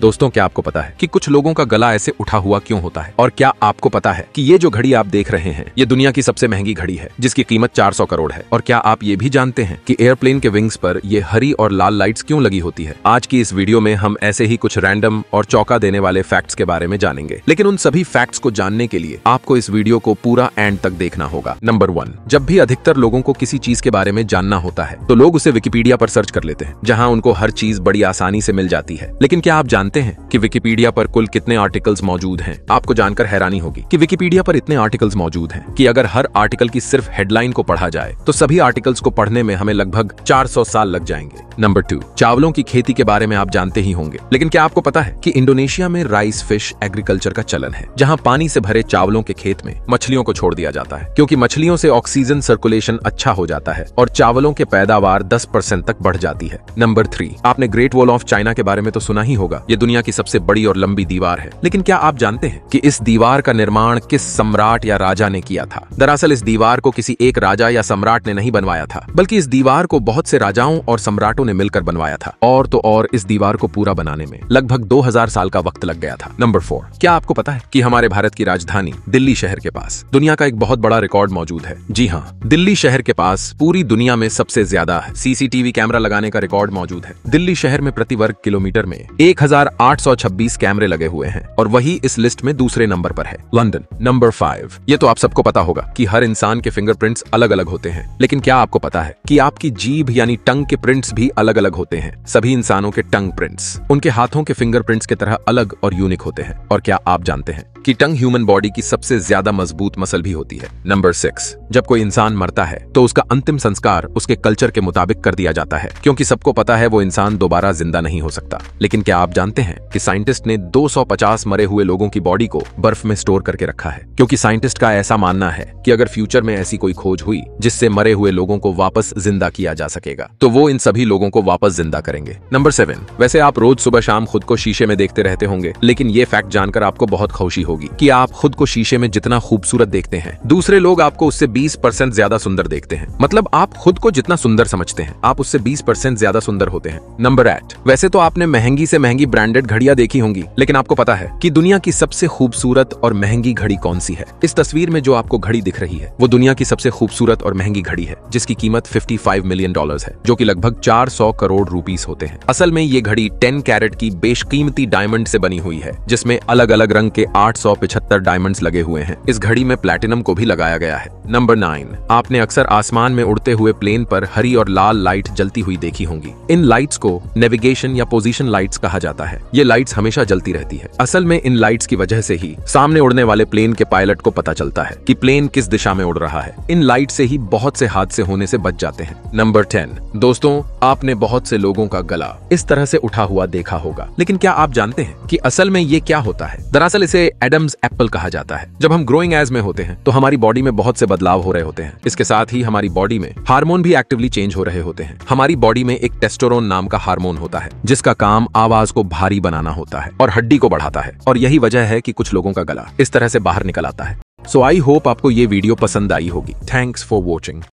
दोस्तों क्या आपको पता है कि कुछ लोगों का गला ऐसे उठा हुआ क्यों होता है और क्या आपको पता है कि ये जो घड़ी आप देख रहे हैं ये दुनिया की सबसे महंगी घड़ी है जिसकी कीमत 400 करोड़ है और क्या आप ये भी जानते हैं कि एयरप्लेन के विंग्स पर ये हरी और लाल लाइट्स क्यों लगी होती है आज की इस वीडियो में हम ऐसे ही कुछ रैंडम और चौका देने वाले फैक्ट्स के बारे में जानेंगे लेकिन उन सभी फैक्ट्स को जानने के लिए आपको इस वीडियो को पूरा एंड तक देखना होगा नंबर वन जब भी अधिकतर लोगों को किसी चीज के बारे में जानना होता है तो लोग उसे विकीपीडिया पर सर्च कर लेते हैं जहाँ उनको हर चीज बड़ी आसानी से मिल जाती है लेकिन क्या आप जानते हैं कि विकिपीडिया पर कुल कितने आर्टिकल्स मौजूद हैं आपको जानकर हैरानी होगी कि विकिपीडिया पर इतने आर्टिकल्स मौजूद हैं कि अगर हर आर्टिकल की सिर्फ हेडलाइन को पढ़ा जाए तो सभी आर्टिकल्स को पढ़ने में हमें लगभग 400 साल लग जाएंगे नंबर टू चावलों की खेती के बारे में आप जानते ही होंगे लेकिन क्या आपको पता है की इंडोनेशिया में राइस फिश एग्रीकल्चर का चलन है जहाँ पानी ऐसी भरे चावलों के खेत में मछलियों को छोड़ दिया जाता है क्यूँकी मछलियों ऐसी ऑक्सीजन सर्कुलेशन अच्छा हो जाता है और चावलों के पैदावार दस परसेंट तक बढ़ जाती है नंबर थ्री आपने ग्रेट वॉल ऑफ चाइना के बारे में तो सुना ही होगा ये ये दुनिया की सबसे बड़ी और लंबी दीवार है लेकिन क्या आप जानते हैं कि इस दीवार का निर्माण किस सम्राट या राजा ने किया था दरअसल इस दीवार को किसी एक राजा या सम्राट ने नहीं बनवाया था बल्कि इस दीवार को बहुत से राजाओं और सम्राटों ने मिलकर बनवाया था और तो और इस दीवार को पूरा बनाने में लगभग दो साल का वक्त लग गया था नंबर फोर क्या आपको पता है की हमारे भारत की राजधानी दिल्ली शहर के पास दुनिया का एक बहुत बड़ा रिकॉर्ड मौजूद है जी हाँ दिल्ली शहर के पास पूरी दुनिया में सबसे ज्यादा सीसीटीवी कैमरा लगाने का रिकॉर्ड मौजूद है दिल्ली शहर में प्रति वर्ग किलोमीटर में एक हजार कैमरे लगे हुए हैं और वही इस लिस्ट में दूसरे नंबर पर है लंदन नंबर फाइव ये तो आप सबको पता होगा कि हर इंसान के फिंगरप्रिंट्स अलग अलग होते हैं लेकिन क्या आपको पता है कि आपकी जीभ यानी टंग के प्रिंट्स भी अलग अलग होते हैं सभी इंसानों के टंग प्रिंट्स उनके हाथों के फिंगरप्रिंट्स के तरह अलग और यूनिक होते हैं और क्या आप जानते हैं कि टंग ह्यूमन बॉडी की सबसे ज्यादा मजबूत मसल भी होती है नंबर सिक्स जब कोई इंसान मरता है तो उसका अंतिम संस्कार उसके कल्चर के मुताबिक कर दिया जाता है क्योंकि सबको पता है वो इंसान दोबारा जिंदा नहीं हो सकता लेकिन क्या आप जानते कहते हैं कि साइंटिस्ट ने 250 मरे हुए लोगों की बॉडी को बर्फ में स्टोर करके रखा है क्योंकि साइंटिस्ट का ऐसा मानना है कि अगर फ्यूचर में ऐसी कोई खोज हुई जिससे मरे हुए लोगों को वापस जिंदा किया जा सकेगा तो वो इन सभी लोगों को वापस जिंदा करेंगे नंबर सेवन वैसे आप रोज सुबह शाम खुद को शीशे में देखते रहते होंगे लेकिन ये फैक्ट जानकर आपको बहुत खुशी होगी की आप खुद को शीशे में जितना खूबसूरत देखते हैं दूसरे लोग आपको उससे बीस ज्यादा सुंदर देखते हैं मतलब आप खुद को जितना सुंदर समझते हैं आप उससे बीस ज्यादा सुंदर होते हैं नंबर एट वैसे तो आपने महंगी से महंगी ब्रांड ब्रांडेड घड़ियां देखी होंगी लेकिन आपको पता है कि दुनिया की सबसे खूबसूरत और महंगी घड़ी कौन सी है इस तस्वीर में जो आपको घड़ी दिख रही है वो दुनिया की सबसे खूबसूरत और महंगी घड़ी है जिसकी कीमत फाइव मिलियन डॉलर है जो की लगभग सौ करोड़ रूपीज होते हैं असल में ये घड़ी टेन कैरेट की बेशकीमती डायमंड से बनी हुई है जिसमें अलग अलग रंग के आठ डायमंड्स लगे हुए हैं इस घड़ी में प्लेटिनम को भी लगाया गया है नंबर नाइन आपने अक्सर आसमान में उड़ते हुए प्लेन पर हरी और लाल लाइट जलती हुई देखी होंगी इन लाइट्स को नेविगेशन या पोजिशन लाइट्स कहा जाता है है ये लाइट्स हमेशा जलती रहती है असल में इन लाइट्स की वजह से ही सामने उड़ने वाले प्लेन के पायलट को पता चलता है कि प्लेन किस दिशा में उड़ रहा है इन लाइट से ही बहुत से हादसे होने से बच जाते हैं नंबर टेन दोस्तों आपने बहुत से लोगों का गला इस तरह से उठा हुआ देखा होगा लेकिन क्या आप जानते हैं कि असल में ये क्या होता है दरअसल इसे एडम्स एप्पल कहा जाता है जब हम ग्रोइंग एज में होते हैं तो हमारी बॉडी में बहुत से बदलाव हो रहे होते हैं इसके साथ ही हमारी बॉडी में हार्मोन भी एक्टिवली चेंज हो रहे होते हैं हमारी बॉडी में एक टेस्टोरोन नाम का हार्मोन होता है जिसका काम आवाज को भारी बनाना होता है और हड्डी को बढ़ाता है और यही वजह है कि कुछ लोगों का गला इस तरह से बाहर निकल आता है सो आई होप आपको ये वीडियो पसंद आई होगी थैंक्स फॉर वॉचिंग